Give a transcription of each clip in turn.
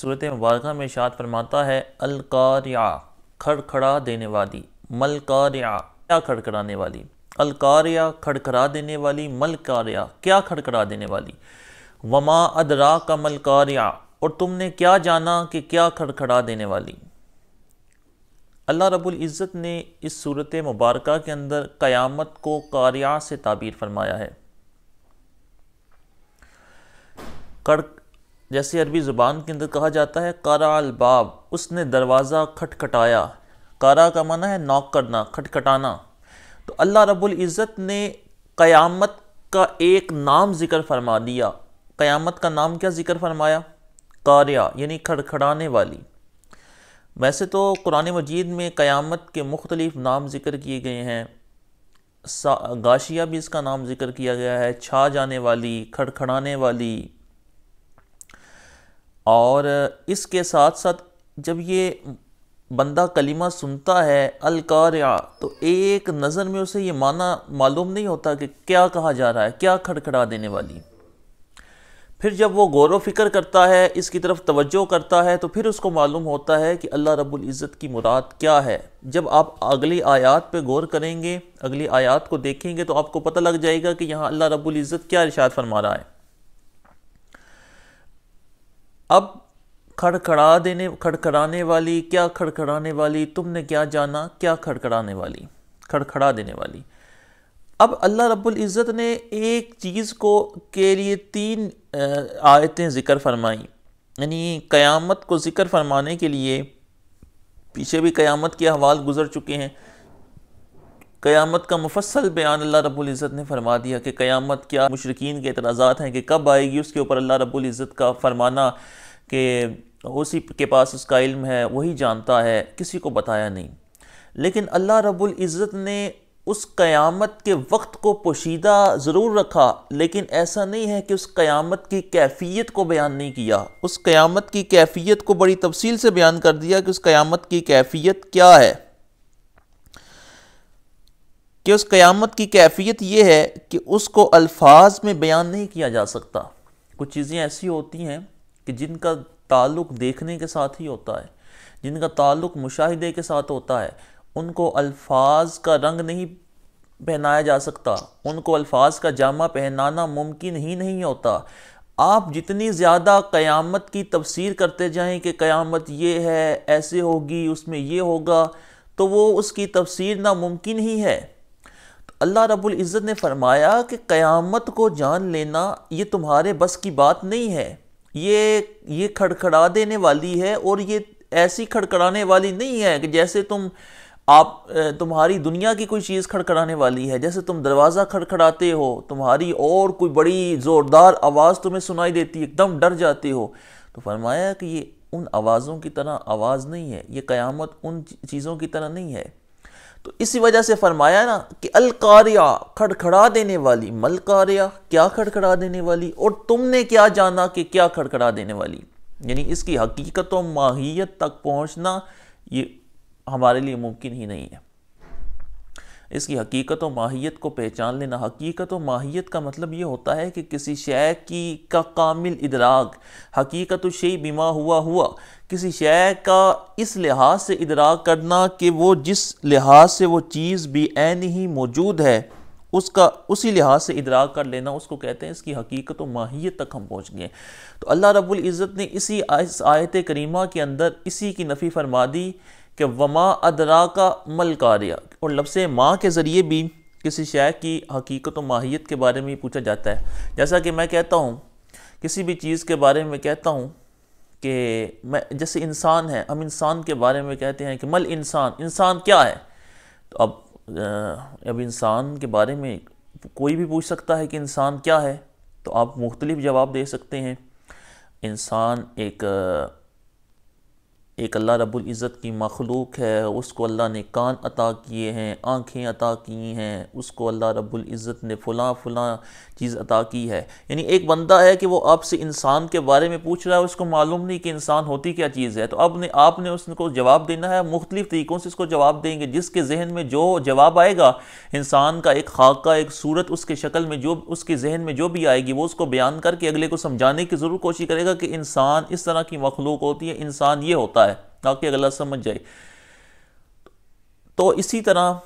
सूरत मुबारक में शाद फरमाता है अलकारिया खड़खड़ा देने वाली मलकारिया क्या खड़खड़ाने वाली अलकारिया खड़खड़ा देने वाली मलकारिया क्या खड़खड़ा देने वाली वमा अदरा का मलकारिया और तुमने क्या जाना कि क्या खड़खड़ा देने वाली अल्लाह रब्बुल इज़्ज़त ने इस सूरत मुबारक के अंदर क़यामत को कारिया से ताबीर फरमाया है कड़ जैसे अरबी ज़ुबान के अंदर कहा जाता है कारा अलबाब उसने दरवाज़ा खटखटाया कारा का माना है नॉक करना खटखटाना तो अल्लाह रब्बुल इज़्ज़त ने क़यामत का एक नाम ज़िक्र फरमा दिया क़यामत का नाम क्या ज़िक्र फरमाया कारिया यानी खड़खड़ाने वाली वैसे तो कुरान मजीद में क़यामत के मुख्तलिफ़ नाम ज़िक्र किए गए हैं गाशिया भी इसका नाम ज़िक्र किया गया है छा जाने वाली खड़खड़ाने वाली और इसके साथ साथ जब ये बंदा कलिमा सुनता है अलकारिया तो एक नज़र में उसे ये माना मालूम नहीं होता कि क्या कहा जा रहा है क्या खड़खड़ा देने वाली फिर जब वो गौर फिक्र करता है इसकी तरफ तवज्जो करता है तो फिर उसको मालूम होता है कि अल्लाह रब्बुल इज़्ज़त की मुराद क्या है जब आप अगली आयत पे गौर करेंगे अगली आयत को देखेंगे तो आपको पता लग जाएगा कि यहाँ अल्लाह रब्बुल इज़्ज़त क्या इरशाद फरमा रहा है अब खड़खड़ा देने खड़खड़ाने वाली क्या खड़खड़ाने वाली तुमने क्या जाना क्या खड़खड़ाने वाली खड़खड़ा देने वाली अब अल्लाह रब्बुल इज़्ज़त ने एक चीज़ को के लिए तीन आयतें ज़िक्र फरमाई यानी क़यामत को ज़िक्र फरमाने के लिए पीछे भी क़यामत के अहवाल गुजर चुके हैं क़यामत का मुफसल बयान अल्लाह रब्बुल इज़्ज़त ने फरमा दिया कि क़यामत क्या मुशरकिन के एतराज़ात हैं कि कब आएगी उसके ऊपर अल्लाह रब्बुल इज़्ज़त का फरमाना कि उसी के पास उसका इल्म है वही जानता है किसी को बताया नहीं लेकिन अल्लाह रब्बुल इज़्ज़त ने उस क़यामत के वक्त को पोशीदा ज़रूर रखा लेकिन ऐसा नहीं है कि उस क़यामत की कैफियत को बयान नहीं किया उस क़यामत की कैफियत को बड़ी तफसील से बयान कर दिया कि उस क़यामत की कैफियत क्या है कि उस क़यामत की कैफियत यह है कि उसको अल्फाज में बयान नहीं किया जा सकता कुछ चीज़ें ऐसी होती हैं कि जिनका ताल्लुक़ देखने के साथ ही होता है जिनका ताल्लुक़ मुशाहिदे के साथ होता है उनको अल्फाज का रंग नहीं पहनाया जा सकता उनको अल्फाज का जामा पहनाना मुमकिन ही नहीं होता आप जितनी ज़्यादा क़यामत की तफसीर करते जाएं कि क़यामत ये है ऐसे होगी उसमें ये होगा तो वो उसकी तफसीर नामुमकिन ही है तो अल्लाह रब्बुल इज़्ज़त ने फरमाया कि क़यामत को जान लेना ये तुम्हारे बस की बात नहीं है ये ये खड़खड़ा देने वाली है और ये ऐसी खड़खड़ाने वाली नहीं है कि जैसे तुम आप तुम्हारी दुनिया की कोई चीज़ खड़खड़ाने वाली है जैसे तुम दरवाज़ा खड़खड़ाते हो तुम्हारी और कोई बड़ी ज़ोरदार आवाज़ तुम्हें सुनाई देती है एकदम डर जाते हो तो फरमाया कि ये उन आवाज़ों की तरह आवाज़ नहीं है ये क़यामत उन चीज़ों की तरह नहीं है तो इसी वजह से फरमाया ना कि अलकारिया खड़खड़ा देने वाली मलकारिया क्या खड़खड़ा देने वाली और तुमने क्या जाना कि क्या खड़खड़ा देने वाली यानी इसकी हकीकत और माहियत तक पहुंचना ये हमारे लिए मुमकिन ही नहीं है इसकी हकीकत और माहियत को पहचान लेना हकीकत और माहियत का मतलब ये होता है कि किसी शय की का कामिल इदराक हकीकत शे बीमा हुआ हुआ किसी शय का इस लिहाज से इदराक करना कि वो जिस लिहाज से वो चीज़ भी एन ही मौजूद है उसका उसी लिहाज से इदराक कर लेना उसको कहते हैं इसकी हकीकत और माहियत तक हम पहुँच गए तो अल्लाह रब्बुल इज़्ज़त ने इसी आयत करीमा के अंदर इसी की नफ़ी फरमा दी कि वमा अदरा का मल कारिया और लफ्स माँ के ज़रिए भी किसी शय की हकीकत व माहियत के बारे में पूछा जाता है जैसा कि मैं कहता हूँ किसी भी चीज़ के बारे में कहता हूँ कि मैं जैसे इंसान है हम इंसान के बारे में कहते हैं कि मल इंसान इंसान क्या है तो अब अब इंसान के बारे में कोई भी पूछ सकता है कि इंसान क्या है तो आप मुख्तलिफ जवाब दे सकते हैं इंसान एक एक अल्लाह रब्बुल इज़्ज़त की मखलूक है उसको अल्लाह ने कान अता किए हैं आँखें अता की हैं उसको अल्लाह रब्बुल इज़्ज़त ने फ़लाँ फ़लाँ चीज़ अता की है यानी एक बंदा है कि वो आपसे इंसान के बारे में पूछ रहा है उसको मालूम नहीं कि इंसान होती क्या चीज़ है तो अब ने आपने उसको जवाब देना है मुख्तलिफ़ तरीक़ों से उसको जवाब देंगे जिसके जहन में जो जवाब आएगा इंसान का एक खाका एक सूरत उसके शक्ल में जो उसके जहन में जो भी आएगी वो उसको बयान करके अगले को समझाने की ज़रूर कोशिश करेगा कि इंसान इस तरह की मखलूक होती है इंसान ये होता है ताकि अगला समझ जाए तो इसी तरह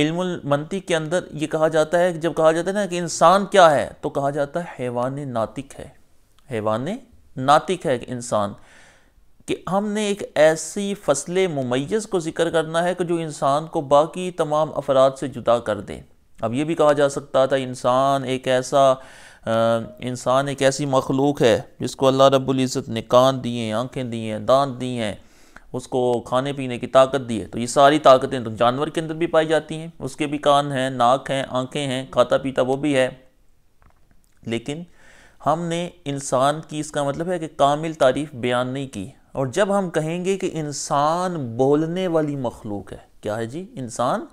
इल्मी के अंदर ये कहा जाता है जब कहा जाता है ना कि इंसान क्या है तो कहा जाता है हैवान नातिक है हैवान नातिक है इंसान कि हमने एक ऐसी फसल मुमैज़ को ज़िक्र करना है कि जो इंसान को बाकी तमाम अफराद से जुदा कर दे अब ये भी कहा जा सकता था इंसान एक ऐसा इंसान एक ऐसी मखलूक है जिसको अल्लाह रब्बुल इज़्ज़त ने कान दिए आँखें दी हैं दांत दिए हैं उसको खाने पीने की ताकत दी है तो ये सारी ताकतें तो जानवर के अंदर भी पाई जाती हैं उसके भी कान हैं नाक हैं आंखें हैं खाता पीता वो भी है लेकिन हमने इंसान की इसका मतलब है कि कामिल तारीफ बयान नहीं की और जब हम कहेंगे कि इंसान बोलने वाली मखलूक है क्या है जी इंसान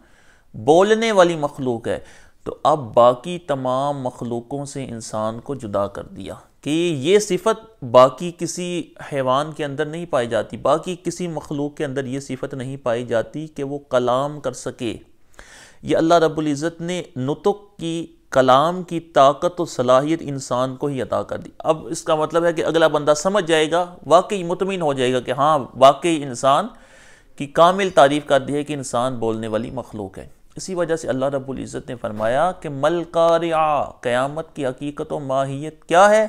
बोलने वाली मखलूक है तो अब बाकी तमाम मखलूकों से इंसान को जुदा कर दिया कि ये सिफत बाकी किसी हैवान के अंदर नहीं पाई जाती बाकी किसी मखलूक के अंदर ये सिफत नहीं पाई जाती कि वो कलाम कर सके ये अल्लाह रब्बुल इज़्ज़त ने नुतुक की कलाम की ताकत और सलाहियत इंसान को ही अता कर दी अब इसका मतलब है कि अगला बंदा समझ जाएगा वाकई मुतमिन हो जाएगा कि हाँ वाकई इंसान की कामिल तारीफ़ कर दी है कि इंसान बोलने वाली मखलूक है इसी वजह से अल्लाह रब्बुल इज़्ज़त ने फरमाया कि मलकारिया क़यामत की हकीकत और माहियत क्या है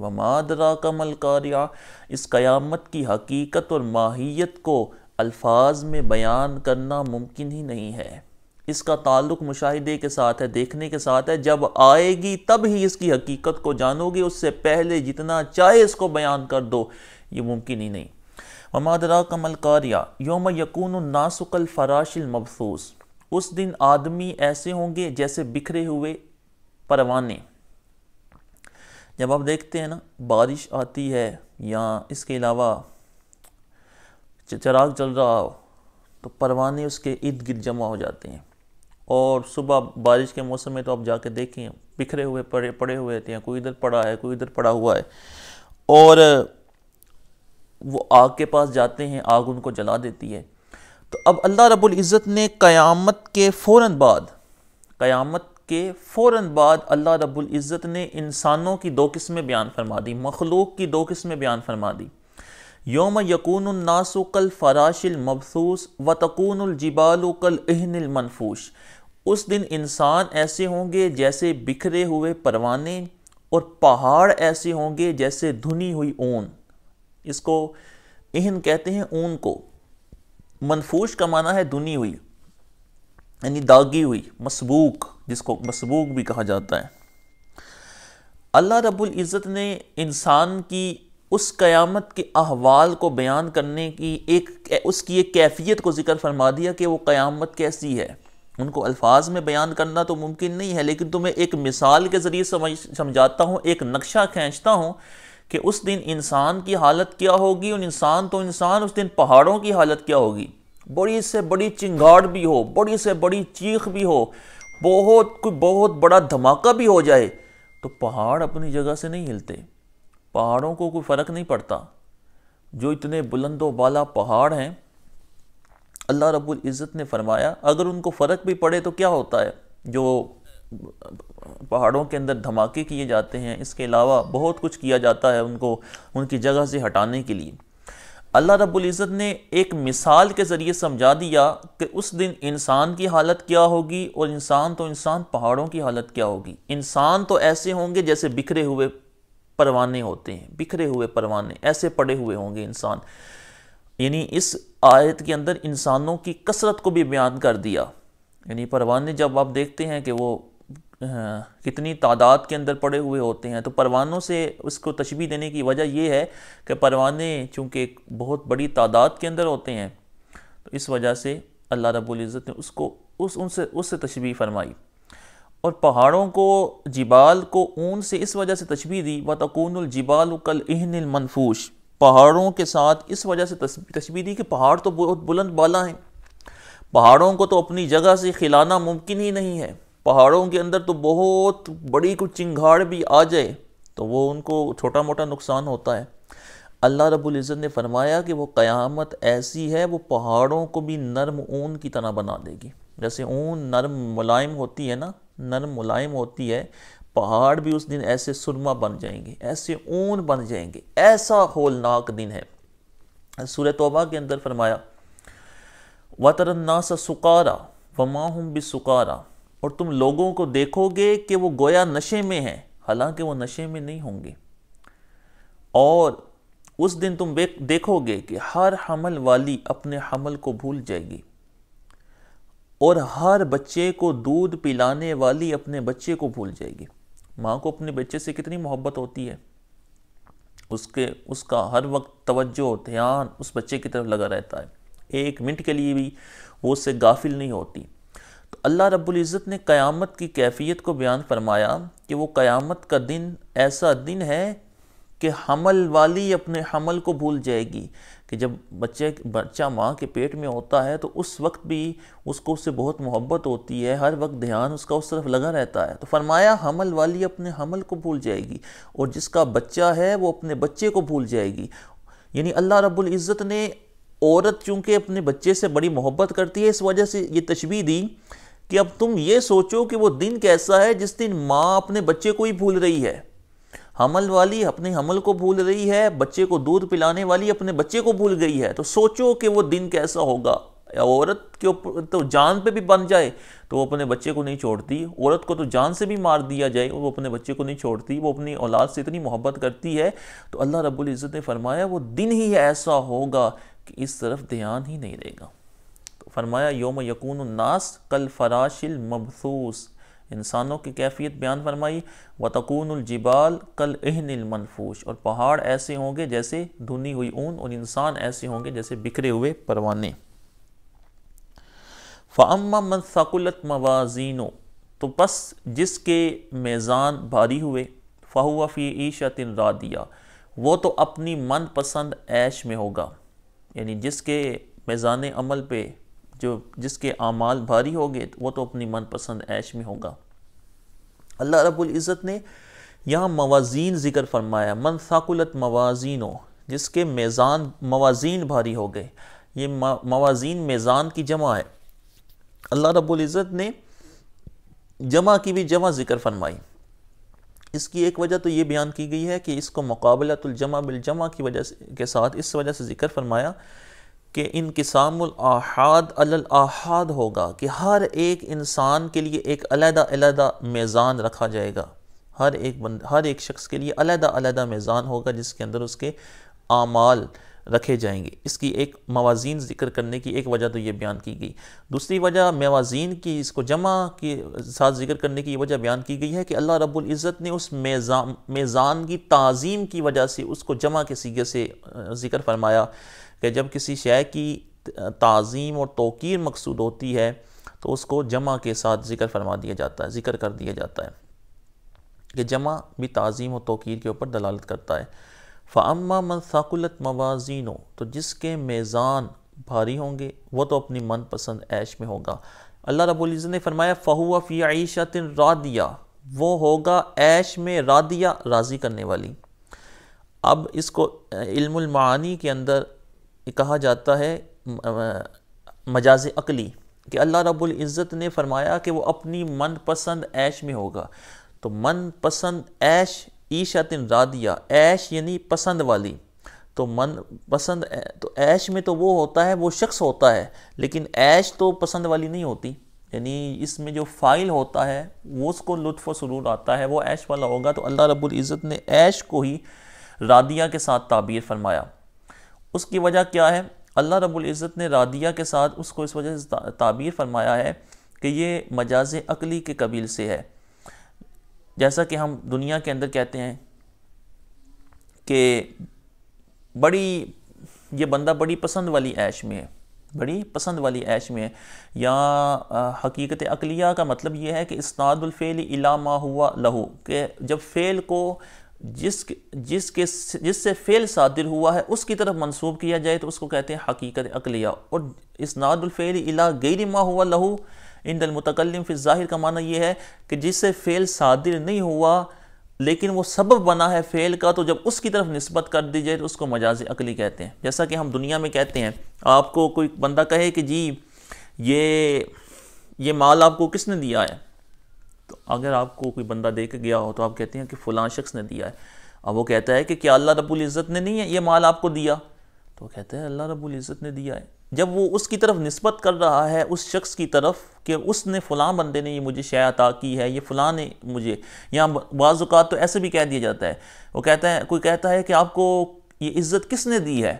व मादरा कमल कारिया इस क़यामत की हकीकत और माहियत को अल्फाज में बयान करना मुमकिन ही नहीं है इसका ताल्लुक मुशाहिदे के साथ है देखने के साथ है जब आएगी तब ही इसकी हकीकत को जानोगे उससे पहले जितना चाहे इसको बयान कर दो ये मुमकिन ही नहीं ममादरा कमल कारिया योम यकून नासुकल फराशिल मबसूस उस दिन आदमी ऐसे होंगे जैसे बिखरे हुए परवाने जब आप देखते हैं ना बारिश आती है या इसके अलावा चराग चल रहा हो तो परवाने उसके इर्द गिर्द जमा हो जाते हैं और सुबह बारिश के मौसम में तो आप जाके देखें बिखरे हुए पड़े पड़े हुए थे कोई इधर पड़ा है कोई इधर पड़ा हुआ है और वो आग के पास जाते हैं आग उनको जला देती है तो अब अल्लाह रब्बुल इज़्ज़त ने क़यामत के फ़ौर बाद क़यामत के फ़ौर बाद अल्लाह रब्ज़त ने इंसानों की दो किस्में बयान फरमा दी मखलूक की दो किस्में बयान फरमा दी योम यकूननासु कल फ़राशिल मबसूस व तकूनजिबाल कल मनफूश उस दिन इंसान ऐसे होंगे जैसे बिखरे हुए परवाने और पहाड़ ऐसे होंगे जैसे धुनी हुई ऊन इसको इहन कहते हैं ऊन को मनफूश का माना है धुनी हुई यानी दागी हुई मसबूक जिसको मसबूक भी कहा जाता है अल्लाह रब्बुल इज़्ज़त ने इंसान की उस क़यामत के अहवाल को बयान करने की एक उसकी एक कैफियत को जिक्र फरमा दिया कि वो क़यामत कैसी है उनको अल्फाज में बयान करना तो मुमकिन नहीं है लेकिन तुम्हें एक मिसाल के ज़रिए समझ समझाता हूँ एक नक्शा खींचता हूँ कि उस दिन इंसान की हालत क्या होगी और इंसान तो इंसान उस दिन पहाड़ों की हालत क्या होगी बड़ी से बड़ी चिंगाड़ भी हो बड़ी से बड़ी चीख भी हो बहुत कोई बहुत बड़ा धमाका भी हो जाए तो पहाड़ अपनी जगह से नहीं हिलते पहाड़ों को कोई फ़र्क नहीं पड़ता जो इतने बुलंदों वाला पहाड़ हैं अल्लाह रब्बुल इज़्ज़त ने फरमाया अगर उनको फ़र्क भी पड़े तो क्या होता है जो पहाड़ों के अंदर धमाके किए जाते हैं इसके अलावा बहुत कुछ किया जाता है उनको उनकी जगह से हटाने के लिए अल्लाह रब्ज़त ने एक मिसाल के ज़रिए समझा दिया कि उस दिन इंसान की हालत क्या होगी और इंसान तो इंसान पहाड़ों की हालत क्या होगी इंसान तो ऐसे होंगे जैसे बिखरे हुए परवाने होते हैं बिखरे हुए परवाने ऐसे पड़े हुए होंगे इंसान यानी इस आयत के अंदर इंसानों की कसरत को भी बयान कर दिया यानी परवाने जब आप देखते हैं कि वो हाँ, कितनी तादाद के अंदर पड़े हुए होते हैं तो परवानों से उसको तशबी देने की वजह यह है कि परवाने चूँकि बहुत बड़ी तादाद के अंदर होते हैं तो इस वजह से अल्लाह रब्बुल इज़्ज़त ने उसको उस उनसे उससे तशबी फरमाई और पहाड़ों को जिबाल को ऊन से इस वजह से तशबी दी व कल इहन मनफूश पहाड़ों के साथ इस वजह से तशबी दी कि पहाड़ तो बहुत बुलंद बाला हैं पहाड़ों को तो अपनी जगह से खिलाना मुमकिन ही नहीं है पहाड़ों के अंदर तो बहुत बड़ी कुछ चिंगाड़ भी आ जाए तो वो उनको छोटा मोटा नुकसान होता है अल्लाह रब्बुल इज़्ज़त ने फरमाया कि वो क़यामत ऐसी है वो पहाड़ों को भी नरम ऊन की तरह बना देगी जैसे ऊन नरम मुलायम होती है ना नरम मुलायम होती है पहाड़ भी उस दिन ऐसे सुरमा बन जाएंगे ऐसे ऊन बन जाएंगे ऐसा होलनाक दिन है सूर तोबा के अंदर फरमाया वतरन्नास सुकारा वमाहम बिसुकारा और तुम लोगों को देखोगे कि वो गोया नशे में है हालांकि वो नशे में नहीं होंगे और उस दिन तुम देखोगे कि हर हमल वाली अपने हमल को भूल जाएगी और हर बच्चे को दूध पिलाने वाली अपने बच्चे को भूल जाएगी माँ को अपने बच्चे से कितनी मोहब्बत होती है उसके उसका हर वक्त तवज्जो ध्यान उस बच्चे की तरफ लगा रहता है एक मिनट के लिए भी वो उससे गाफिल नहीं होती अल्लाह रब्ज़त ने क़यामत की कैफियत को बयान फरमाया कि वो क़यामत का दिन ऐसा दिन है कि हमल वाली अपने हमल को भूल जाएगी कि जब बच्चे बच्चा माँ के पेट में होता है तो उस वक्त भी उसको उससे बहुत मोहब्बत होती है हर वक्त ध्यान उसका उस तरफ लगा रहता है तो फरमाया हमल वाली अपने हमल को भूल जाएगी और जिसका बच्चा है वो अपने बच्चे को भूल जाएगी यानी अल्लाह रब्बुल इज़्ज़त ने औरत चूंकि अपने बच्चे से बड़ी मोहब्बत करती है इस वजह से ये तशबी दी कि अब तुम ये सोचो कि वो दिन कैसा है जिस दिन माँ अपने बच्चे को ही भूल रही है हमल वाली अपने हमल को भूल रही है बच्चे को दूध पिलाने वाली अपने बच्चे को भूल गई है तो सोचो कि वो दिन कैसा होगा औरत के ऊपर तो जान पे भी बन जाए तो वो अपने बच्चे को नहीं छोड़ती औरत को तो जान से भी मार दिया जाए वो अपने बच्चे को नहीं छोड़ती वो अपनी औलाद से इतनी मोहब्बत करती है तो अल्लाह रब्बुल इज़्ज़त ने फरमाया वो दिन ही ऐसा होगा कि इस तरफ ध्यान ही नहीं देगा तो फरमाया योम यकून नास कल फराशिल मबसूस इंसानों की कैफियत बयान फरमाई व तकूनजिबाल कल एहन और पहाड़ ऐसे होंगे जैसे धुनी हुई ऊन और इंसान ऐसे होंगे जैसे बिखरे हुए परवाने फ़ाम मन सकुलत मवाजीनो तो बस जिसके मेज़ान भारी हुए फाहुआ फ़ी ईशतिन रादिया वो तो अपनी मनपसंद ऐश में होगा यानी जिसके मैज़ान अमल पे जो जिसके आमाल भारी हो गए वो तो अपनी मनपसंद ऐश में होगा अल्लाह रब्बुल इज़्ज़त ने यहाँ मवाजीन ज़िक्र फरमाया मन साकुलत मवाजीनों जिसके मैजान मवाजीन भारी हो गए ये मवाजीन मैजान की जमा है अल्लाह रब्बुल इज़्ज़त ने जमा की भी जमा ज़िक्र फरमाई इसकी एक वजह तो ये बयान की गई है कि इसको मुकाबलतुलजमा बिलजमा की वजह से के साथ इस वजह से जिक्र फरमाया कि इनकसामहाद अलाहाद होगा कि हर एक इंसान के लिए एक अलहदा मेज़ान रखा जाएगा हर एक बंद हर एक शख्स के लिए अलहदा अलहदा मेज़ान होगा जिसके अंदर उसके आमाल रखे जाएंगे इसकी एक मवाजीन जिक्र करने की एक वजह तो ये बयान की गई दूसरी वजह मवाजीन की इसको जमा के साथ जिक्र करने की वजह बयान की गई है कि अल्लाह रब्बुल इज़्ज़त ने उस मेजा मेज़ान की तज़ीम की वजह से उसको जमा के सीगे से जिक्र फरमाया कि जब किसी शय की तज़ीम और तोकीर मकसूद होती है तो उसको जमा के साथ जिक्र फरमा दिया जाता है जिक्र कर दिया जाता है कि जमा भी तज़ीम और तोकीर के ऊपर दलालत करता है फ़ामा मन साकुलत मवाजीनो तो जिसके मेज़ान भारी होंगे वह तो अपनी मनपसंद ऐश में होगा अल्लाह रबुल्ज़ ने फरमाया फ़हुआ फ़ी आयशतिन रादिया वो होगा ऐश में रादिया राज़ी करने वाली अब इसको इल्मानी के अंदर कहा जाता है मजाज अकली कि अल्लाह रबुल्ज़त ने फरमाया कि वो अपनी मनपसंद ऐश में होगा तो मनपसंद ऐश ईशातिन रादिया ऐश यानी पसंद वाली तो मन पसंद तो ऐश में तो वो होता है वो शख्स होता है लेकिन ऐश तो पसंद वाली नहीं होती यानी इसमें जो फ़ाइल होता है वो उसको लुत्फ़ सरूर आता है वो ऐश वाला होगा तो अल्लाह रब्बुल इज़्ज़त ने ऐश को ही रादिया के साथ ताबीर फरमाया उसकी वजह क्या है अल्लाह रब्बुल इज़्ज़त ने रादिया के साथ उसको इस वजह से ताबीर फरमाया है कि ये मजाज अकली के कबील से है जैसा कि हम दुनिया के अंदर कहते हैं कि बड़ी ये बंदा बड़ी पसंद वाली ऐश में है बड़ी पसंद वाली ऐश में है या हकीकत अकलिया का मतलब ये है कि इसनादुलफ़ेल इलामा हुआ लहू के जब फ़ेल को जिस जिसके जिससे फ़ेल सादिर हुआ है उसकी तरफ मंसूब किया जाए तो उसको कहते हैं हकीकत अकलिया और इसनादुलफ़ेल इला गैर मा हुआ लहू इन मुतकलम फिर ज़ाहिर का माना यह है कि जिससे फ़ेल सादिर नहीं हुआ लेकिन वो सबब बना है फ़ेल का तो जब उसकी तरफ नस्बत कर दी जाए तो उसको मजाज अकली कहते हैं जैसा कि हम दुनिया में कहते हैं आपको कोई बंदा कहे कि जी ये ये माल आपको किसने दिया है तो अगर आपको कोई बंदा दे के गया हो तो आप कहते हैं कि फ़लाँ शख्स ने दिया है अब वो कहता है कि क्या अल्लाह रबुल्ज़त ने नहीं है ये माल आपको दिया तो कहते हैं अल्लाह रबुल्ज़त ने दिया है जब वो उसकी तरफ नस्बत कर रहा है उस शख्स की तरफ कि उसने फ़लाँ बंदे ने ये मुझे शय अता की है ये फ़लाँ ने मुझे यहाँ बाज़ात तो ऐसे भी कह दिया जाता है वो कहता है कोई कहता है कि आपको ये इज़्ज़त किसने दी है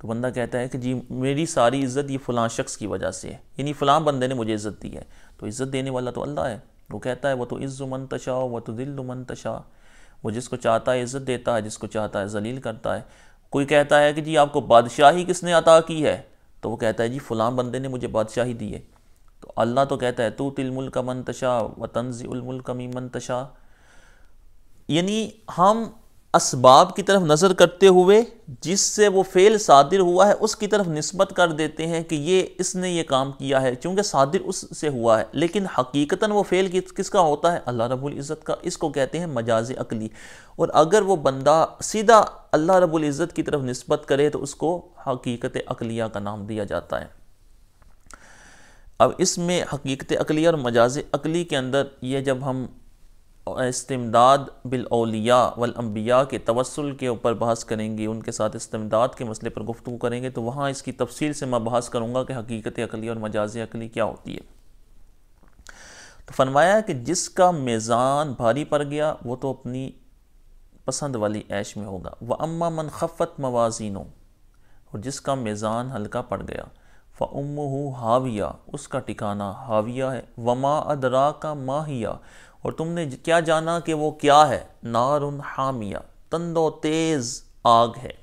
तो बंदा कहता है कि जी मेरी सारी इज़्ज़त ये फ़लाँ शख्स की वजह से है यानी फ़लाँ बंदे ने मुझे इज़्ज़त दी है तो इज़्ज़त देने वाला तो अल्लाह है वो कहता है वह तो इज़्ज़ुमन तशा वह तो दिल्लुमन तशा वो जिसको चाहता है इज़्ज़त देता है जिसको चाहता है जलील करता है कोई कहता है कि जी आपको बादशाही किसने अता की है तो वो कहता है जी फ़लाँ बंदे ने मुझे बादशाही दी है तो अल्लाह तो कहता है तो तिलमुल का मंतशा व तनज़ी उलमुल का मी मंतशा यानी हम इसबाब की तरफ नज़र करते हुए जिससे वो फ़ेल सादिर हुआ है उसकी तरफ नस्बत कर देते हैं कि ये इसने ये काम किया है चूँकि सादिर उससे हुआ है लेकिन हकीकता वो फ़ेल किस किसका होता है अल्लाह रब्बुल इज़्ज़त का इसको कहते हैं मजाज अकली और अगर वो बंदा सीधा अल्लाह रब्बुल इज़्ज़त की तरफ नस्बत करे तो उसको हकीकत अकलिया का नाम दिया जाता है अब इसमें हकीकत अकली और मजाज अकली के अंदर ये जब हम इस्तमदाद बिलौलिया वलम्बिया के तवसल के ऊपर बहस करेंगे उनके साथ इस्तमदाद के मसले पर गुफ्तु करेंगे तो वहाँ इसकी तफसील से मैं बहस करूँगा कि हकीकत अकली और मजाज अकली क्या होती है तो फरमाया कि जिसका मेज़ान भारी पड़ गया वो तो अपनी पसंद वाली ऐश में होगा व अम्मा मन खफ़त मवाजिनों और जिसका मेज़ान हल्का पड़ गया फ़म हाविया उसका टिकाना हाविया है वमा अदरा का माहिया और तुमने क्या जाना कि वो क्या है नारुन हामिया तंदो तेज़ आग है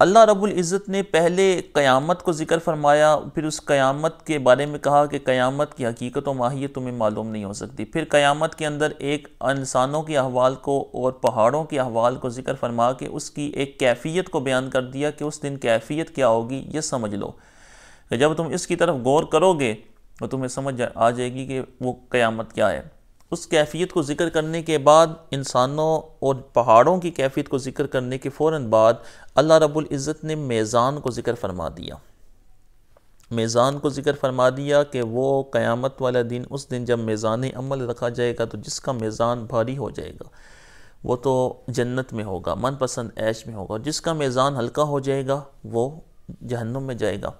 अल्लाह रब्बुल इज़्ज़त ने पहले क़यामत को ज़िक्र फरमाया फिर उस क़यामत के बारे में कहा कि क़यामत की हकीकत और माहियत तुम्हें मालूम नहीं हो सकती फिर क़यामत के अंदर एक इंसानों के अहवाल को और पहाड़ों के अहवाल को ज़िक्र फरमा के उसकी एक कैफ़ियत को बयान कर दिया कि उस दिन कैफ़ियत क्या होगी ये समझ लो कि जब तुम इसकी तरफ गौर करोगे तो तुम्हें समझ आ जाएगी कि वो क़यामत क्या है उस कैफियत को ज़िक्र करने के बाद इंसानों और पहाड़ों की कैफियत को ज़िक्र करने के फ़ौर बाद अल्लाह रब्बुल इज़्ज़त ने मेज़ान को ज़िक्र फरमा दिया मेज़ान को ज़िक्र फरमा दिया कि वो क़यामत वाला दिन उस दिन जब मेज़ान अमल रखा जाएगा तो जिसका मेज़ान भारी हो जाएगा वो तो जन्नत में होगा मनपसंद ऐश में होगा जिसका मेज़ान हल्का हो जाएगा वो जहन्नुम में जाएगा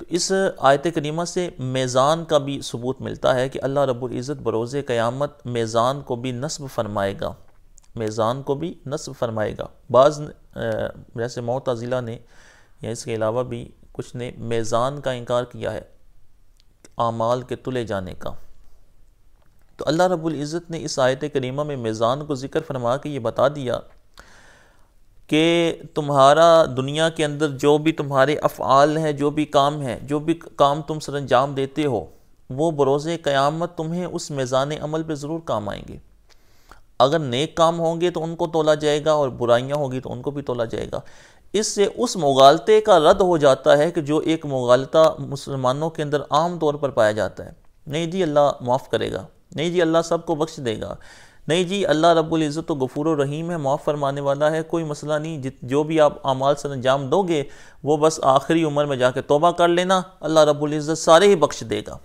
तो इस आयत करीमा से मेज़ान का भी सबूत मिलता है कि अल्लाह रबुल्ज़त बरोज़ क़यामत मेज़ान को भी नस्ब फरमाएगा मेज़ान को भी नस्ब फरमाएगा बाज़ जैसे मोतज़िला ने या इसके अलावा भी कुछ ने मेज़ान का इनकार किया है आमाल के तुले जाने का तो अल्लाह रब्ज़त ने इस आयत करीमा में मेज़ान को ज़िक्र फरमा के ये बता दिया कि तुम्हारा दुनिया के अंदर जो भी तुम्हारे अफ़ाल हैं जो भी काम है जो भी काम तुम सर अंजाम देते हो वो बरोज़ क़यामत तुम्हें उस मेज़ान अमल पर ज़रूर काम आएंगे अगर नेक काम होंगे तो उनको तोला जाएगा और बुराइयाँ होंगी तो उनको भी तोला जाएगा इससे उस मुगालते का रद्द हो जाता है कि जो एक मुगालता मुसलमानों के अंदर आम तौर पर पाया जाता है नहीं जी अल्लाह माफ़ करेगा नहीं जी अल्लाह सबको बख्श देगा नहीं जी अल्लाह रब्बुल इज़्ज़त तो गफूर रहीम है माफ़ फरमाने वाला है कोई मसला नहीं जित जो भी आप अमाल सर अंजाम दोगे वो बस आखिरी उम्र में जाके तोबा कर लेना अल्लाह रब्बुल इज़्ज़त सारे ही बख्श देगा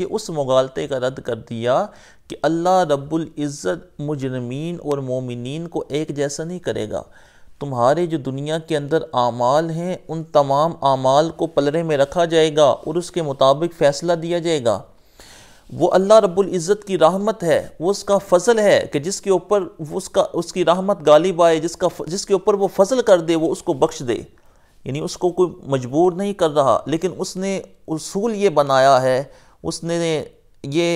ये उस मगालते का रद्द कर दिया कि अल्लाह रब्बुल इज़्ज़त मुजरमीन और मोमिनीन को एक जैसा नहीं करेगा तुम्हारे जो दुनिया के अंदर आमाल हैं उन तमाम आमाल को पलरे में रखा जाएगा और उसके मुताबिक फ़ैसला दिया जाएगा वो अल्लाह रब्बुल इज़्ज़त की रहमत है वो उसका फ़ज़ल है कि जिसके ऊपर उसका उसकी रहमत गालिब आए जिसका जिसके ऊपर वो फ़ज़ल कर दे वो उसको बख्श दे यानी उसको कोई मजबूर नहीं कर रहा लेकिन उसने उसूल ये बनाया है उसने ये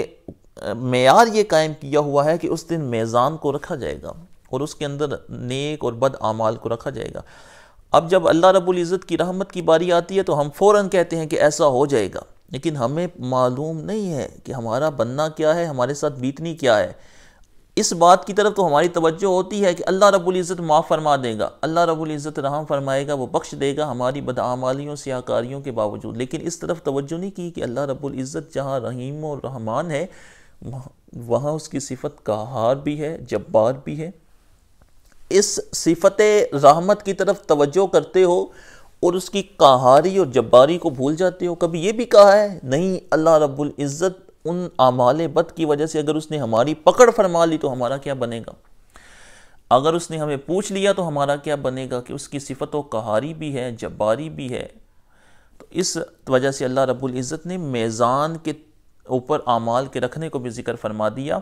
मैार ये कायम किया हुआ है कि उस दिन मेज़ान को रखा जाएगा और उसके अंदर नेक और बद आमाल को रखा जाएगा अब जब अल्लाह रब्बुल इज़्ज़त की रहमत की बारी आती है तो हम फ़ौर कहते हैं कि ऐसा हो जाएगा लेकिन हमें मालूम नहीं है कि हमारा बनना क्या है हमारे साथ बीतनी क्या है इस बात की तरफ तो हमारी तवज्जो होती है कि अल्लाह रब्बुल इज़्ज़त माफ़ फरमा देगा अल्लाह रब्बुल इज़्ज़त रहम फरमाएगा वो बख्श देगा हमारी बदआमालियों सियाकारियों के बावजूद लेकिन इस तरफ तवज्जो नहीं की कि अल्लाह रब्बुल इज़्ज़त जहाँ रहीम और रहमान है वहाँ उसकी सिफत कहार भी है जब्बार भी है इस सिफत रहमत की तरफ तवज्जो करते हो और उसकी कहारी और जब्बारी को भूल जाते हो कभी ये भी कहा है नहीं अल्लाह रब्बुल इज़्ज़त उन आमाल बद की वजह से अगर उसने हमारी पकड़ फरमा ली तो हमारा क्या बनेगा अगर उसने हमें पूछ लिया तो हमारा क्या बनेगा कि उसकी सिफत व कहारी भी है जब्बारी भी है तो इस वजह से अल्लाह रब्बुल इज़्ज़त ने मैज़ान के ऊपर आमाल के रखने को भी जिक्र फरमा दिया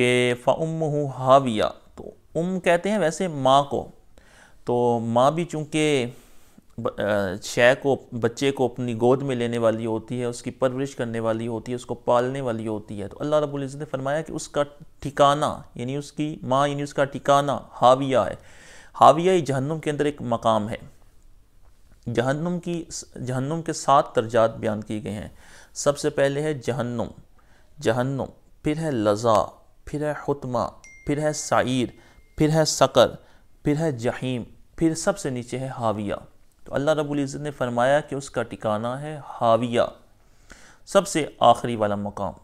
कि फ़म हाविया तो उम कहते हैं वैसे माँ को तो माँ भी चूँकि शय को बच्चे को अपनी गोद में लेने वाली होती है उसकी परवरिश करने वाली होती है उसको पालने वाली होती है तो अल्लाह रब्बुल इज़्ज़त ने फरमाया कि उसका ठिकाना यानी उसकी माँ यानी उसका ठिकाना हाविया है हाविया ही जहन्नुम के अंदर एक मकाम है जहन्नुम की जहन्नुम के सात दर्जात बयान किए गए हैं सबसे पहले है जहन्नुम जहन्नुम फिर है लजा फिर है हतमा फिर है साइर फिर है सकर फिर है जहीम फिर सबसे नीचे है हाविया तो अल्लाह रब्बुल इज़्ज़त ने फरमाया कि उसका टिकाना है हाविया सबसे आखिरी वाला मकाम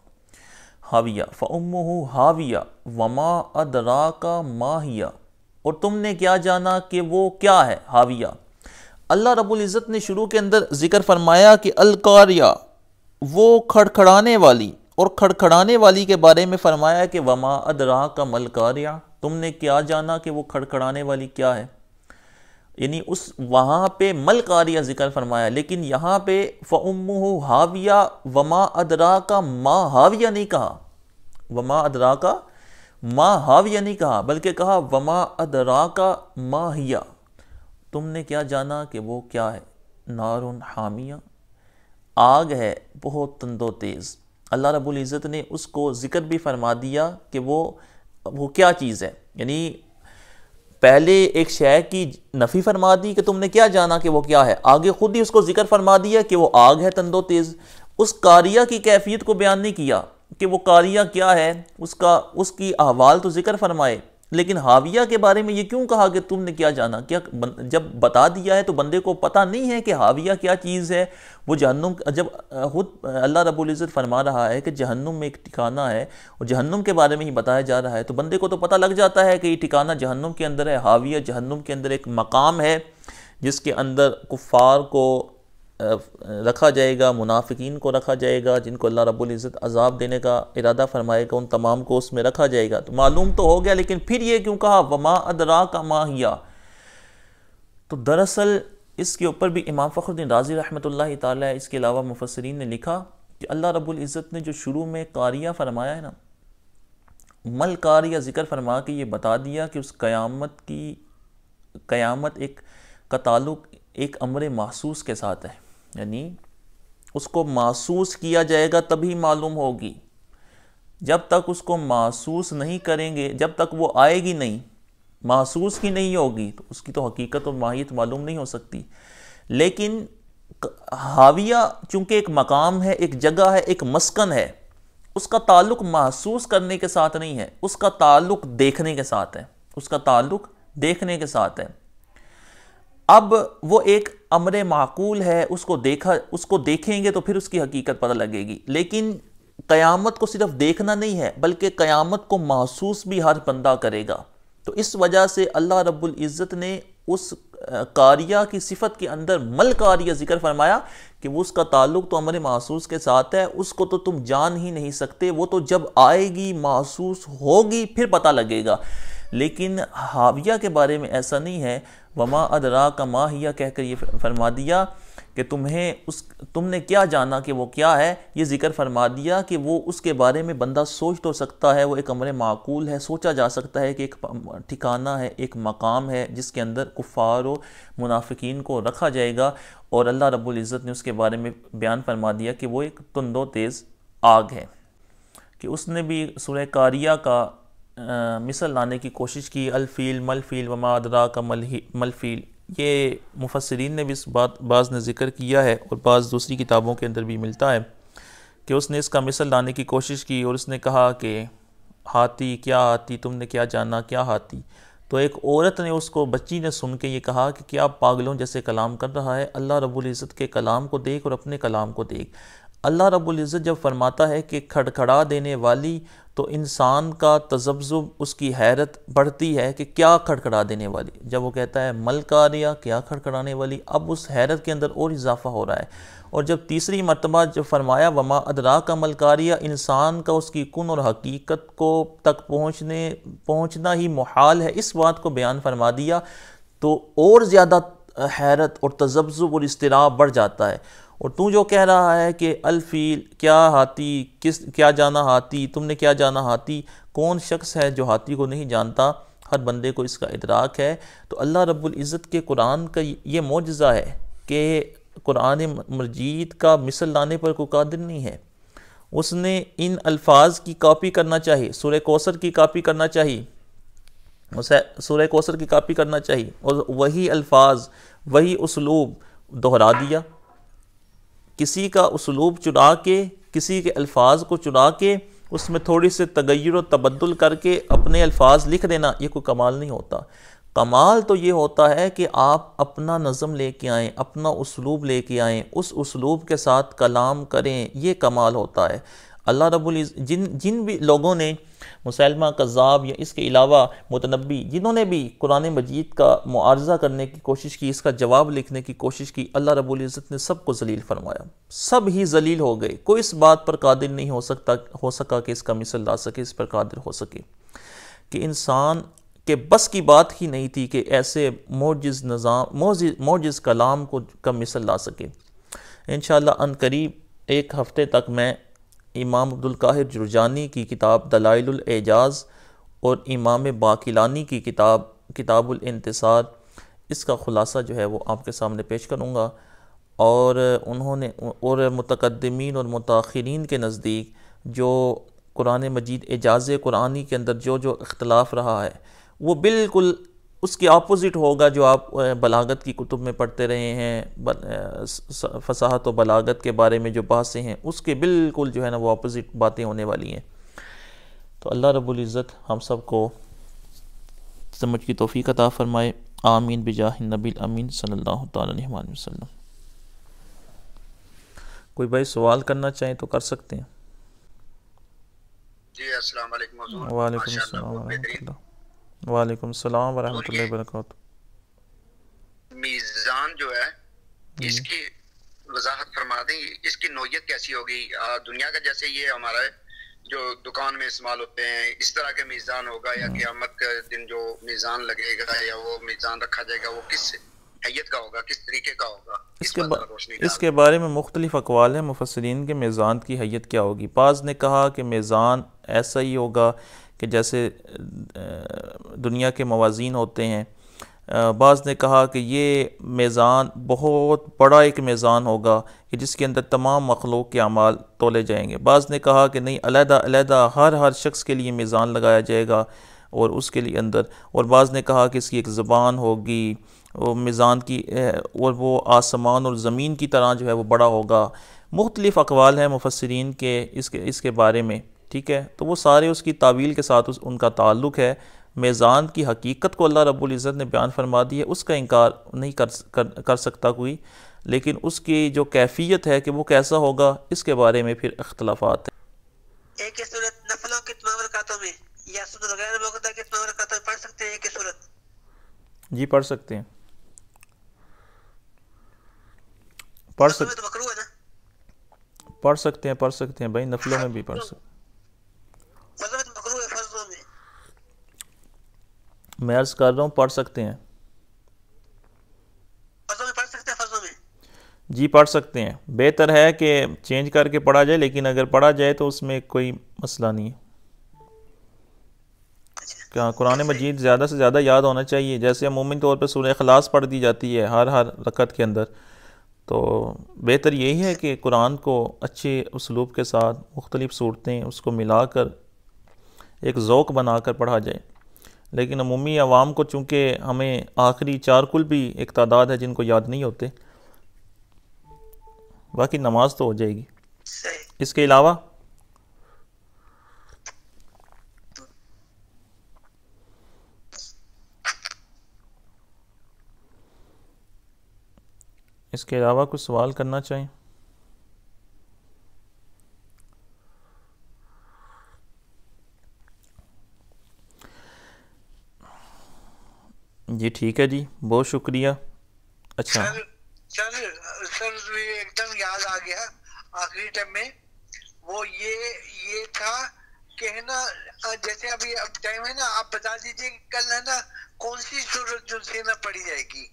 हाविया फ़म हाविया वमा अदरा का माहिया और तुमने क्या जाना कि वो क्या है हाविया अल्लाह रब्बुल इज़्ज़त ने शुरू के अंदर ज़िक्र फरमाया कि अलकारिया वो खड़खड़ाने वाली और खड़खड़ाने वाली के बारे में फरमाया कि वमा अदरा का मलकारिया तुमने क्या जाना कि वो खड़खड़ाने वाली क्या है यानी उस वहाँ पे मल कारिया जिक्र फरमाया लेकिन यहाँ पे फ़म हाविया वमा अदरा का माँ हाविया नहीं कहा वमा अदरा का माँ हाविया नहीं कहा बल्कि कहा वमा अदरा का माहिया तुमने क्या जाना कि वो क्या है नारुन हामिया आग है बहुत तंदो तेज़ अल्लाह रबुल ने उसको ज़िक्र भी फरमा दिया कि वो वो क्या चीज़ है यानी पहले एक शय की नफ़ी फरमा दी कि तुमने क्या जाना कि वो क्या है आगे खुद ही उसको जिक्र फरमा दिया कि वो आग है तंदो तेज़ उस कारिया की कैफियत को बयान नहीं किया कि वो कारिया क्या है उसका उसकी अहवाल तो ज़िक्र फरमाए लेकिन हाविया के बारे में ये क्यों कहा कि तुमने क्या जाना क्या जब बता दिया है तो बंदे को पता नहीं है कि हाविया क्या चीज़ है वो जहन्नुम जब खुद अल्लाह रबुल्ज़त फरमा रहा है कि जहन्नुम में एक ठिकाना है और जहन्नुम के बारे में ही बताया जा रहा है तो बंदे को तो पता लग जाता है कि ये ठिकाना जहन्नुम के अंदर है हाविया जहन्नुम के अंदर एक मकाम है जिसके अंदर कुफ़ार को रखा जाएगा मुनाफिकीन को रखा जाएगा जिनको अल्लाह रब्बुल इज़्ज़त अजाब देने का इरादा फरमाएगा उन तमाम को उसमें रखा जाएगा तो मालूम तो हो गया लेकिन फिर ये क्यों कहा वमा अदरा का माहिया तो दरअसल इसके ऊपर भी इमाम फ़खरुद्दीन राजी रहमत ला इसके अलावा मुफसरीन ने लिखा कि अल्लाह रब्बुल इज़्ज़त ने जो शुरू में कारिया फरमाया है ना मल कारिया ज़िक्र फरमा के ये बता दिया कि उस क़यामत की क़यामत एक का ताल्लुक़ एक अमर महसूस के साथ है यानी उसको महसूस किया जाएगा तभी मालूम होगी जब तक उसको महसूस नहीं करेंगे जब तक वो आएगी नहीं महसूस की नहीं होगी तो उसकी तो हकीकत और माहियत मालूम नहीं हो सकती लेकिन हाविया चूँकि एक मकाम है एक जगह है एक मस्कन है उसका ताल्लुक महसूस करने के साथ नहीं है उसका ताल्लुक देखने के साथ है उसका ताल्लुक देखने के साथ है अब वो एक अमर माकूल है उसको देखा उसको देखेंगे तो फिर उसकी हकीकत पता लगेगी लेकिन क़यामत को सिर्फ देखना नहीं है बल्कि क़यामत को महसूस भी हर बंदा करेगा तो इस वजह से अल्लाह रब्बुल इज़्ज़त ने उस कारिया की सिफत के अंदर मल कारिया जिक्र फरमाया कि वो उसका ताल्लुक तो अमर महसूस के साथ है उसको तो तुम जान ही नहीं सकते वो तो जब आएगी महसूस होगी फिर पता लगेगा लेकिन हाविया के बारे में ऐसा नहीं है वमा अदरा का माहिया कहकर ये फरमा दिया कि तुम्हें उस तुमने क्या जाना कि वो क्या है ये जिक्र फरमा दिया कि वो उसके बारे में बंदा सोच तो सकता है वो एक अमर माकूल है सोचा जा सकता है कि एक ठिकाना है एक मकाम है जिसके अंदर कुफ़ार व मुनाफिकीन को रखा जाएगा और अल्लाह रब्बुल इज़्ज़त ने उसके बारे में बयान फरमा दिया कि वो एक तुंदो तेज़ आग है कि उसने भी सुरह कारिया का मिसल लाने की कोशिश की अलफ़ील मलफ़ील वमा अदरा का मलही मलफ़ील ये मुफसरीन ने भी इस बात बाज़ ने ज़िक्र किया है और बाज़ दूसरी किताबों के अंदर भी मिलता है कि उसने इसका मिसल लाने की कोशिश की और उसने कहा कि हाथी क्या हाथी तुमने क्या जाना क्या हाथी तो एक औरत ने उसको बच्ची ने सुन के ये कहा कि क्या पागलों जैसे कलाम कर रहा है अल्लाह रब्बुल इज़्ज़त के कलाम को देख और अपने कलाम को देख अल्लाह रब्बुल इज़्ज़त जब फरमाता है कि खड़खड़ा देने वाली तो इंसान का तजब्जुब उसकी हैरत बढ़ती है कि क्या खड़खड़ा देने वाली जब वो कहता है मल कारिया क्या खड़खड़ाने वाली अब उस हैरत के अंदर और इजाफा हो रहा है और जब तीसरी मरतबा जब फरमाया वमा अदरा का मलकारिया इंसान का उसकी कन और हकीकत को तक पहुँचने पहुँचना ही मुहाल है इस बात को बयान फरमा दिया तो और ज़्यादा हैरत और तजब्जुब और इसतराब बढ़ जाता है और तू जो कह रहा है कि अलफील क्या हाथी किस क्या जाना हाथी तुमने क्या जाना हाथी कौन शख्स है जो हाथी को नहीं जानता हर बंदे को इसका इतराक है तो अल्लाह रब्बुल इज़्ज़त के कुरान का ये मुजज़ा है कि कुरान मजीद का मिसल लाने पर कोई कादिर नहीं है उसने इन अल्फाज की कापी करना चाहिए सुर कौसर की कापी करना चाहिए उसे सूर्य कौसर की कापी करना चाहिए और वही अल्फाज वही उसलूब दोहरा दिया किसी का उसलूब चुना के किसी के अल्फाज को चुना के उसमें थोड़ी सी तगैर व तबदल करके अपने अल्फाज लिख देना ये कोई कमाल नहीं होता कमाल तो ये होता है कि आप अपना नज़म लेके आएँ अपना उसलूब लेके आएँ उस उसलूब के साथ कलाम करें ये कमाल होता है अल्लाह रबुल जिन जिन भी लोगों ने मुसलमा कज़ाब या इसके अलावा मुतनबी जिन्होंने भी कुरान मजीद का मुआरजा करने की कोशिश की इसका जवाब लिखने की कोशिश की अल्लाह रबुल्ज़त ने सबको जलील फरमाया सब ही जलील हो गए कोई इस बात पर कादिर नहीं हो सकता हो सका कि इसका मिसल ला सके इस पर कादिर हो सके कि इंसान के बस की बात ही नहीं थी कि ऐसे मोजिज़ निज़ाम मोजिज़ कलाम को का मिसल ला सके इन अन करीब एक हफ़्ते तक मैं इमाम अब्दुल काहिर जुर्जानी की किताब दलाइल एजाज़ और इमाम बाकिलानी की किताब किताबुल इंतसार इसका ख़ुलासा जो है वो आपके सामने पेश करूँगा और उन्होंने और मतकदमीन और मतखरीन के नज़दीक जो कुरान मजीद एजाज़ कुरानी के अंदर जो जो इख्तलाफ रहा है वो बिल्कुल उसके अपोज़िट होगा जो आप बलागत की कुतुब में पढ़ते रहे हैं फसाहत व बलागत के बारे में जो बातें हैं उसके बिल्कुल जो है ना वो अपोज़िट बातें होने वाली हैं तो अल्लाह रब्बुल इज़्ज़त हम सब को समझ की तोफ़ी अता फ़रमाए आमीन बिजाह नबील अमीन सल्ला वसम कोई भाई सवाल करना चाहें तो कर सकते हैं जी अस्सलाम वालेकुम वालेकुम वालेकुम सलाम वरहमतुल्लाहि वबरकातुहू मीज़ान जो है इसकी वजाहत फरमा दें इसकी नोयत कैसी होगी दुनिया का जैसे ये हमारा जो दुकान में इस्तेमाल होते हैं इस तरह के मीज़ान होगा या हाँ। क़ियामत के दिन जो मीज़ान लगेगा या वो मीज़ान रखा जाएगा वो किस हैत का होगा किस तरीके का होगा इसके बा, इसके बारे में मुख्तलिफ अकवाल हैं मुफसरीन के मेज़ान की हैत क्या होगी पाज ने कहा कि मेज़ान ऐसा ही होगा कि जैसे दुनिया के मवाजीन होते हैं बाज़ ने कहा कि ये मेज़ान बहुत बड़ा एक मेज़ान होगा कि जिसके अंदर तमाम मखलूक के अमाल तोले जाएंगे बाज़ ने कहा कि नहीं अलहदा हर हर शख्स के लिए मेज़ान लगाया जाएगा और उसके लिए अंदर और बाज़ ने कहा कि इसकी एक ज़बान होगी और मिज़ान की और वो आसमान और ज़मीन की तरह जो है वो बड़ा होगा मुख्तलिफ़ अकवाल हैं मुफसरीन के इसके इसके बारे में ठीक है तो वो सारे उसकी तावील के साथ उस उनका ताल्लुक़ है मेज़ान की हकीकत को अल्लाह रब्ज़त ने बयान फरमा दी है उसका इनकार नहीं कर कर, कर सकता कोई लेकिन उसकी जो कैफियत है कि वो कैसा होगा इसके बारे में फिर अख्तलाफात है एक सूरत नफलों की तमाम रकातों में या गैर की तमाम रकातों में पढ़ सकते हैं एक सूरत जी पढ़ सकते हैं पढ़ तो सकते पढ़ सकते हैं पढ़ सकते हैं भाई नफलों में भी पढ़ हाँ। सकते मैं अर्ज कर रहा हूँ पढ़ सकते हैं जी पढ़ सकते हैं बेहतर है कि चेंज करके पढ़ा जाए लेकिन अगर पढ़ा जाए तो उसमें कोई मसला नहीं है क्या कुरान अच्छा। मजीद ज़्यादा से ज़्यादा याद होना चाहिए जैसे अमूमी तौर पर सुर खलास पढ़ दी जाती है हर हर रकत के अंदर तो बेहतर यही है कि कुरान को अच्छे उसलूब के साथ मुख्तलिफ़ सूरतें उसको मिला कर एक ओक़ बना कर पढ़ा जाए लेकिन अमूमी आवाम को चूँकि हमें आखिरी चार कुल भी एक तादाद है जिनको याद नहीं होते बाकी नमाज तो हो जाएगी इसके अलावा इसके अलावा कुछ सवाल करना चाहें जी ठीक है जी बहुत शुक्रिया अच्छा सर सर सर एकदम याद आ गया आखिरी टाइम में वो ये ये था कि है ना जैसे अभी अब टाइम है ना आप बता दीजिए कल है ना कौन सी सूरत जो से ना पड़ी जाएगी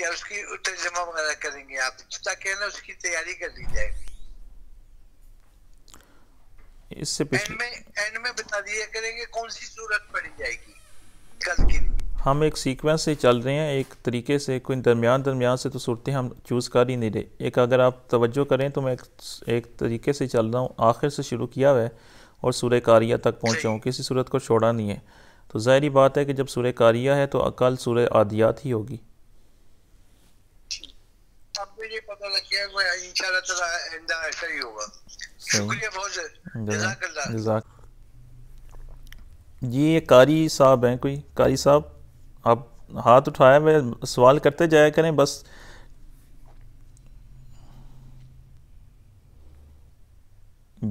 या उसकी तर्जमा वगैरह करेंगे आप ताकि है ना उसकी तैयारी कर ली जाएगी इससे पिछले एंड में एंड में बता दिया करेंगे कौन सी सूरत पड़ी जाएगी कल के लिए हम एक सीक्वेंस से चल रहे हैं एक तरीके से कोई दरमियान दरमियान से तो सूरतें हम चूज़ कर ही नहीं रहे एक अगर आप तवज्जो करें तो मैं एक, एक तरीके से चल रहा हूँ आखिर से शुरू किया हुआ है और सूर्य कारिया तक पहुँचा हूँ किसी सूरत को छोड़ा नहीं है तो ज़ाहरी बात है कि जब सूर्य कारिया है तो अकल सूर्य आदियात ही होगी जी ये कारी साहब हैं कोई कारी साहब आप हाथ उठाए हुए सवाल करते जाया करें बस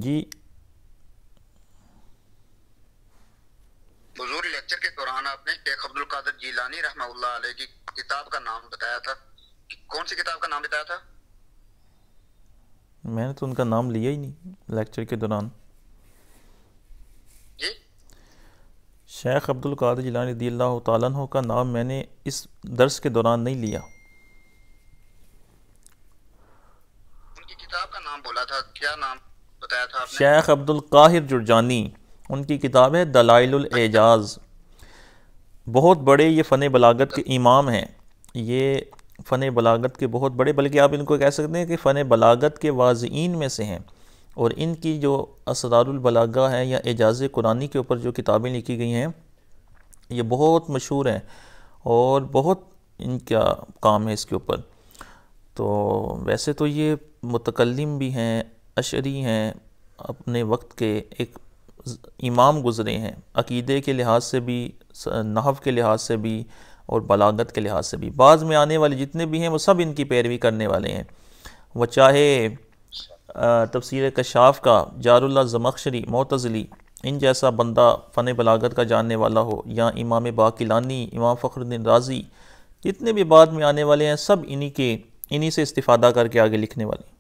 जी हजूर लेक्चर के दौरान आपने शेख अब्दुल कादर जीलानी रहमतुल्लाह अलैह की किताब का नाम बताया था कौन सी किताब का नाम बताया था मैंने तो उनका नाम लिया ही नहीं लेक्चर के दौरान शेख अब्दुल कादिर जिलानी रदी अल्लाह तु का नाम मैंने इस दर्स के दौरान नहीं लिया उनकी किताब का नाम बोला था क्या नाम बताया था आपने? शेख अब्दुल काहिर जुर्जानी उनकी किताब है दलाइल एजाज बहुत बड़े ये फ़न बलागत के इमाम हैं ये फ़न बलागत के बहुत बड़े बल्कि आप इनको कह सकते हैं कि फ़न बलागत के वाजीन में से हैं और इनकी जो असदारबलागा है या एजाज़ कुरानी के ऊपर जो किताबें लिखी गई हैं ये बहुत मशहूर हैं और बहुत इनका काम है इसके ऊपर तो वैसे तो ये मतकलम भी हैं अशरी हैं अपने वक्त के एक इमाम गुज़रे हैं अकीदे के लिहाज से भी नहव के लिहाज से भी और बलागत के लिहाज से भी बाज़ में आने वाले जितने भी हैं वो सब इनकी पैरवी करने वाले हैं वह चाहे तफसर कशाफ का जारुल्ला जमखशरी मोतज़ली इन जैसा बंदा फ़न बलागत का जानने वाला हो या इमाम बाकिलानी इमाम फ़खरुद्दीन राज़ी जितने भी बाद में आने वाले हैं सब इन्हीं के इन्हीं से इस्तीफ़ादा करके आगे लिखने वाले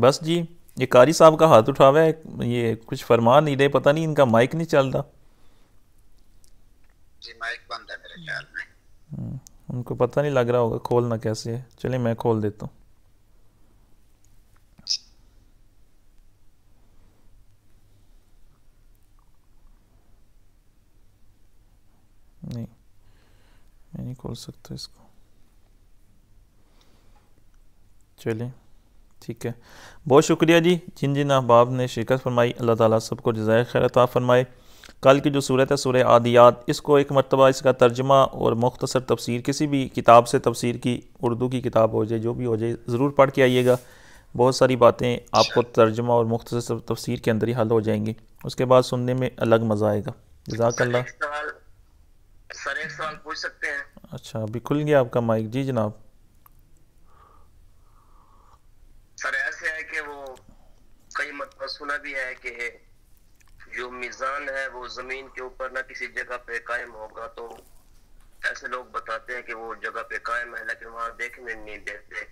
बस जी ये कारी साहब का हाथ उठावा है ये कुछ फरमा नहीं रहे पता नहीं इनका माइक नहीं चल रहा जी माइक बंद है मेरे ख्याल में हम्म, उनको पता नहीं लग रहा होगा खोलना कैसे है चलिए मैं खोल देता हूँ नहीं मैं नहीं खोल सकता इसको चलिए ठीक है बहुत शुक्रिया जी जिन जिन अहबाब ने शिरकत फरमाई अल्लाह ताला सबको जजाय खैर फरमाए कल की जो सूरत है सूर आदियात इसको एक मरतबा इसका तर्जमा और मुख्तसर तफसीर किसी भी किताब से तफसीर की उर्दू की किताब हो जाए जो भी हो जाए ज़रूर पढ़ के आइएगा बहुत सारी बातें आपको तर्जमा और मुख्तसर तफसीर के अंदर ही हल हो जाएंगी उसके बाद सुनने में अलग मज़ा आएगा जजाक अल्लाह अच्छा अभी खुल गया आपका माइक जी जनाब सर ऐसे है कि वो कई मतलब सुना भी है कि जो मिजान है वो जमीन के ऊपर ना किसी जगह पे कायम होगा तो ऐसे लोग बताते हैं कि वो जगह पे कायम है लेकिन वहाँ देखने नहीं देते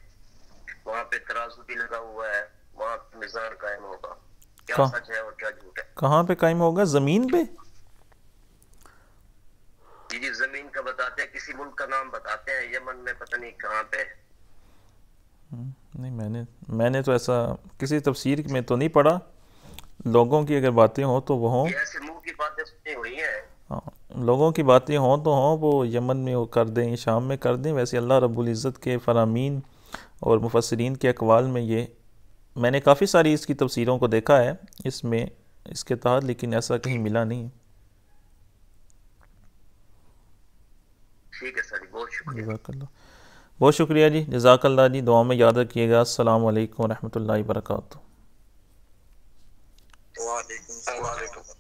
वहाँ पे तराजू भी लगा हुआ है वहाँ मिजान कायम होगा क्या सच है और क्या झूठ है कहाँ पे कायम होगा जमीन पे जी जी जमीन का बताते हैं किसी मुल्क का नाम बताते हैं यमन में पता नहीं कहाँ पे हम्म, नहीं मैंने मैंने तो ऐसा किसी तफसीर में तो नहीं पढ़ा लोगों की अगर बातें हों तो वो हों हाँ लोगों की बातें हों तो हों वो यमन में वो कर दें शाम में कर दें वैसे अल्लाह इज़्ज़त के फरामीन और मुफसरीन के अकवाल में ये मैंने काफ़ी सारी इसकी तफसीरों को देखा है इसमें इसके तहत लेकिन ऐसा कहीं मिला नहीं ठीक है सर बहुत शुक्रिया बहुत शुक्रिया जी जजाकल्ला जी दुआ में याद रखिएगा असल वरहमल वर्का 哇，你你。